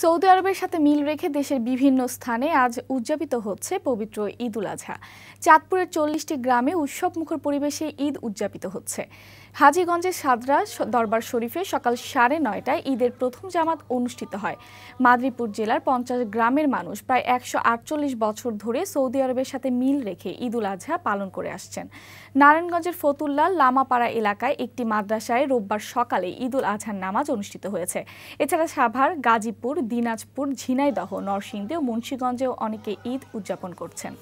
Saudi আরবের সাথে মিল রেখে দেশের বিভিন্ন স্থানে আজ উদযাপিত হচ্ছে পবিত্র ঈদ উল আজহা চাঁদপুরের চল্লিশটি গ্রামে উৎসবমুখর পরিবেশে ঈদ উদযাপিত হচ্ছে হাজীগঞ্জের সাদরা দরবার শরীফে সকাল সাড়ে নয়টায় ঈদের প্রথম জামাত অনুষ্ঠিত হয় মাদরীপুর জেলার পঞ্চাশ গ্রামের মানুষ প্রায় একশো বছর ধরে সৌদি আরবের সাথে মিল রেখে ঈদ উল আজহা পালন করে আসছেন নারায়ণগঞ্জের ফতুল্লা লামাপাড়া এলাকায় একটি মাদ্রাসায় রোববার সকালে ঈদ উল আজহার নামাজ অনুষ্ঠিত হয়েছে এছাড়া সাভার গাজীপুর দিনাজপুর ঝিনাইদহ নরসিংদী ও মুন্সীগঞ্জেও অনেকে ঈদ উদযাপন করছেন